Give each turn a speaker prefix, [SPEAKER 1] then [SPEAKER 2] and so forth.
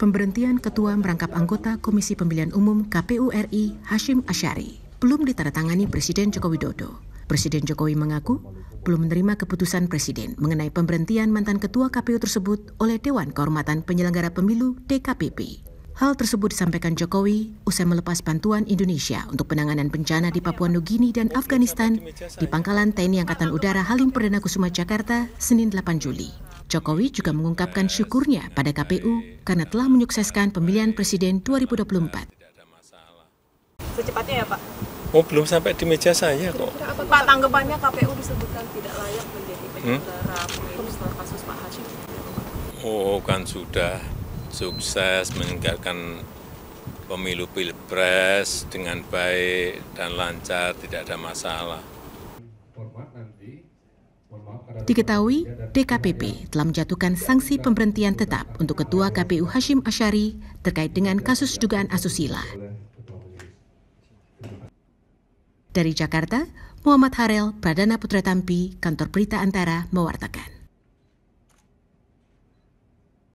[SPEAKER 1] Pemberhentian Ketua merangkap anggota Komisi Pemilihan Umum KPU RI Hashim Ashari belum ditandatangani Presiden Joko Widodo. Presiden Jokowi mengaku belum menerima keputusan Presiden mengenai pemberhentian mantan Ketua KPU tersebut oleh Dewan Kehormatan Penyelenggara Pemilu DKPP. Hal tersebut disampaikan Jokowi usai melepas bantuan Indonesia untuk penanganan bencana di Papua Nugini dan Afghanistan di pangkalan TNI Angkatan Udara Halim Perdana Kusuma Jakarta, Senin 8 Juli. Jokowi juga mengungkapkan syukurnya pada KPU karena telah menyukseskan pemilihan Presiden 2024.
[SPEAKER 2] Secepatnya ya Pak? Oh belum sampai di meja saya kok.
[SPEAKER 3] Pak tanggapannya KPU disebutkan tidak layak menjadi hmm? penyelenggara hmm? pemilu kasus Pak Haji?
[SPEAKER 2] Oh kan sudah sukses meninggalkan pemilu pilpres dengan baik dan lancar, tidak ada masalah.
[SPEAKER 1] Diketahui, DKPP telah menjatuhkan sanksi pemberhentian tetap untuk Ketua KPU Hashim Ashari terkait dengan kasus dugaan asusila. Dari Jakarta, Muhammad Harel, Pradana Putra Tampi, Kantor Berita Antara, mewartakan.